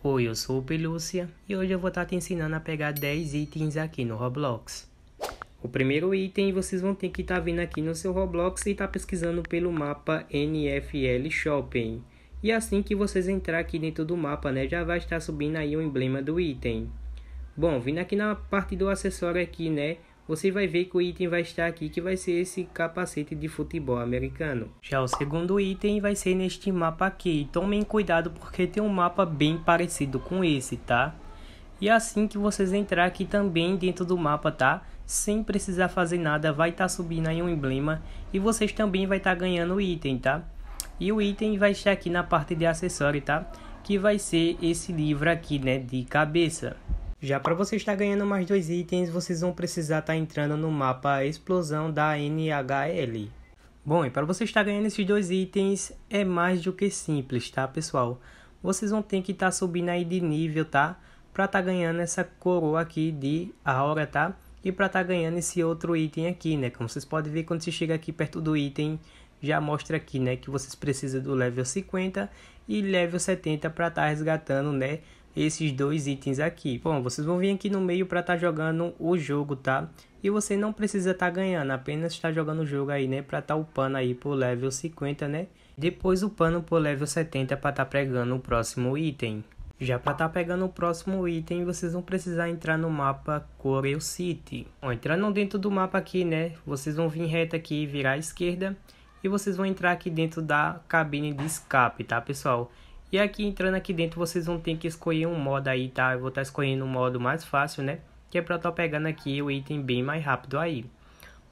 Oi, eu sou o Pelúcia e hoje eu vou estar tá te ensinando a pegar 10 itens aqui no Roblox. O primeiro item vocês vão ter que estar tá vindo aqui no seu Roblox e estar tá pesquisando pelo mapa NFL Shopping. E assim que vocês entrar aqui dentro do mapa, né, já vai estar subindo aí o emblema do item. Bom, vindo aqui na parte do acessório aqui, né, você vai ver que o item vai estar aqui, que vai ser esse capacete de futebol americano. Já o segundo item vai ser neste mapa aqui. Tomem cuidado porque tem um mapa bem parecido com esse, tá? E assim que vocês entrar aqui também dentro do mapa, tá? Sem precisar fazer nada, vai estar tá subindo aí um emblema e vocês também vai estar tá ganhando item, tá? E o item vai estar aqui na parte de acessório, tá? Que vai ser esse livro aqui, né? De cabeça. Já para você estar ganhando mais dois itens, vocês vão precisar estar tá entrando no mapa Explosão da NHL. Bom, e para você estar ganhando esses dois itens, é mais do que simples, tá, pessoal? Vocês vão ter que estar tá subindo aí de nível, tá? Para estar tá ganhando essa coroa aqui de aura, tá? E para estar ganhando esse outro item aqui, né? Como vocês podem ver, quando você chega aqui perto do item, já mostra aqui, né? Que vocês precisam do level 50 e level 70 para estar resgatando, né? esses dois itens aqui. Bom, vocês vão vir aqui no meio para estar tá jogando o jogo, tá? E você não precisa estar tá ganhando, apenas está jogando o jogo aí, né? Para estar tá upando aí pro level 50, né? Depois upando pro level 70 para estar tá pregando o próximo item. Já para estar tá pegando o próximo item, vocês vão precisar entrar no mapa Corel City. Bom, entrando dentro do mapa aqui, né? Vocês vão vir reto aqui, virar à esquerda. E vocês vão entrar aqui dentro da cabine de escape, tá, pessoal? E aqui entrando aqui dentro, vocês vão ter que escolher um modo aí, tá? Eu vou estar tá escolhendo um modo mais fácil, né? Que é pra estar tá pegando aqui o item bem mais rápido aí.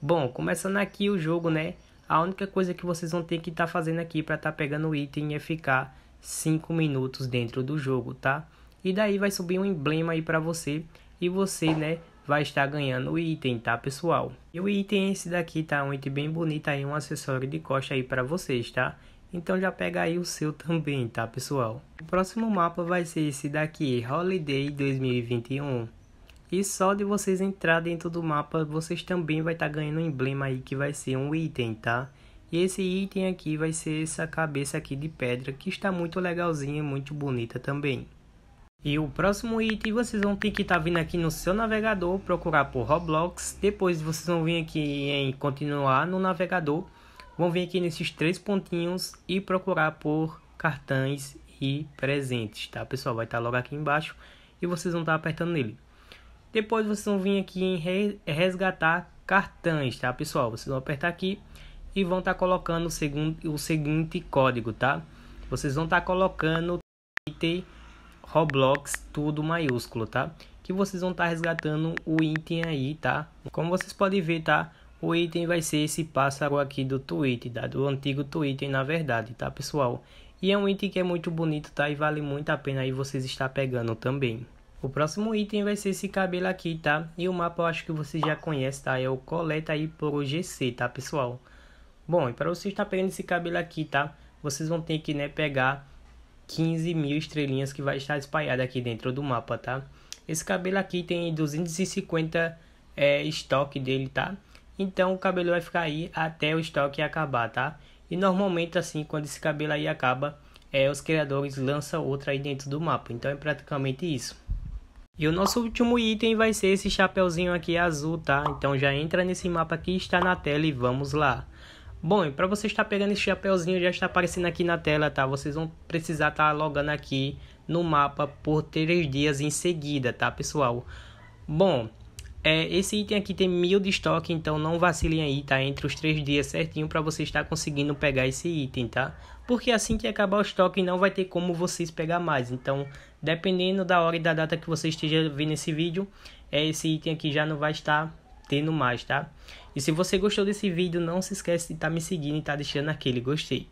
Bom, começando aqui o jogo, né? A única coisa que vocês vão ter que estar tá fazendo aqui para estar tá pegando o item é ficar 5 minutos dentro do jogo, tá? E daí vai subir um emblema aí para você e você, né, vai estar ganhando o item, tá, pessoal? E o item é esse daqui, tá? Um item bem bonito aí, um acessório de coxa aí para vocês, tá? Então já pega aí o seu também, tá pessoal? O próximo mapa vai ser esse daqui, Holiday 2021. E só de vocês entrar dentro do mapa, vocês também vai estar tá ganhando um emblema aí que vai ser um item, tá? E esse item aqui vai ser essa cabeça aqui de pedra, que está muito legalzinha, muito bonita também. E o próximo item vocês vão ter que estar tá vindo aqui no seu navegador, procurar por Roblox. Depois vocês vão vir aqui em continuar no navegador vão vir aqui nesses três pontinhos e procurar por cartões e presentes, tá pessoal? Vai estar tá logo aqui embaixo e vocês vão estar tá apertando nele. Depois vocês vão vir aqui em resgatar cartões, tá pessoal? Vocês vão apertar aqui e vão estar tá colocando o, segundo, o seguinte código, tá? Vocês vão estar colocando item Roblox tudo maiúsculo, tá? Que vocês vão estar resgatando o item aí, tá? Como vocês podem ver, tá? O item vai ser esse pássaro aqui do tweet, tá? do antigo Twitter, na verdade, tá pessoal? E é um item que é muito bonito, tá? E vale muito a pena aí vocês estar pegando também. O próximo item vai ser esse cabelo aqui, tá? E o mapa eu acho que vocês já conhecem, tá? É o Coleta aí por GC, tá, pessoal? Bom, e para vocês estar pegando esse cabelo aqui, tá? Vocês vão ter que, né, pegar 15 mil estrelinhas que vai estar espalhada aqui dentro do mapa, tá? Esse cabelo aqui tem 250 é, eh, estoque dele, tá? Então o cabelo vai ficar aí até o estoque acabar, tá? E normalmente assim, quando esse cabelo aí acaba, é, os criadores lançam outra aí dentro do mapa. Então é praticamente isso. E o nosso último item vai ser esse chapeuzinho aqui azul, tá? Então já entra nesse mapa que está na tela e vamos lá. Bom, e para você estar pegando esse chapeuzinho, já está aparecendo aqui na tela, tá? Vocês vão precisar estar tá logando aqui no mapa por três dias em seguida, tá, pessoal? Bom, é, esse item aqui tem mil de estoque, então não vacilem aí, tá? Entre os três dias certinho para você estar conseguindo pegar esse item, tá? Porque assim que acabar o estoque não vai ter como vocês pegar mais. Então, dependendo da hora e da data que você esteja vendo esse vídeo, é, esse item aqui já não vai estar tendo mais, tá? E se você gostou desse vídeo, não se esquece de estar tá me seguindo e estar tá deixando aquele gostei.